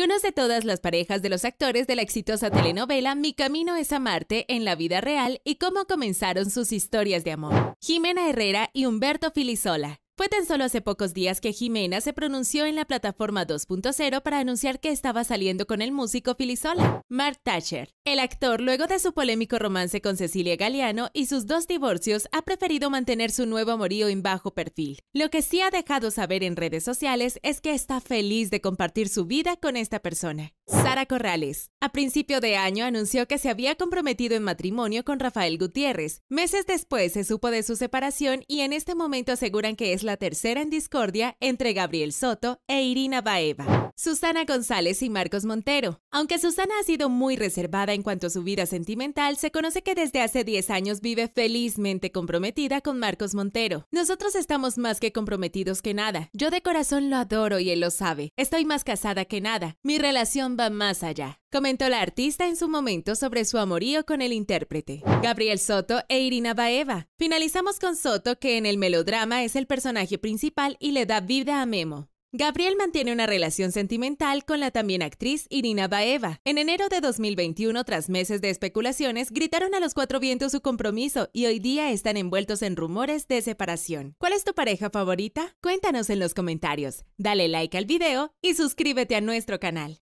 Conoce todas las parejas de los actores de la exitosa telenovela Mi Camino es a Marte en la vida real y cómo comenzaron sus historias de amor. Jimena Herrera y Humberto Filisola. Fue tan solo hace pocos días que Jimena se pronunció en la plataforma 2.0 para anunciar que estaba saliendo con el músico Filisola. Mark Thatcher, el actor, luego de su polémico romance con Cecilia Galeano y sus dos divorcios, ha preferido mantener su nuevo amorío en bajo perfil. Lo que sí ha dejado saber en redes sociales es que está feliz de compartir su vida con esta persona. Sara Corrales. A principio de año anunció que se había comprometido en matrimonio con Rafael Gutiérrez. Meses después se supo de su separación y en este momento aseguran que es la tercera en discordia entre Gabriel Soto e Irina Baeva. Susana González y Marcos Montero. Aunque Susana ha sido muy reservada en cuanto a su vida sentimental, se conoce que desde hace 10 años vive felizmente comprometida con Marcos Montero. Nosotros estamos más que comprometidos que nada. Yo de corazón lo adoro y él lo sabe. Estoy más casada que nada. Mi relación va más allá. Comentó la artista en su momento sobre su amorío con el intérprete, Gabriel Soto e Irina Baeva. Finalizamos con Soto, que en el melodrama es el personaje principal y le da vida a Memo. Gabriel mantiene una relación sentimental con la también actriz Irina Baeva. En enero de 2021, tras meses de especulaciones, gritaron a los cuatro vientos su compromiso y hoy día están envueltos en rumores de separación. ¿Cuál es tu pareja favorita? Cuéntanos en los comentarios, dale like al video y suscríbete a nuestro canal.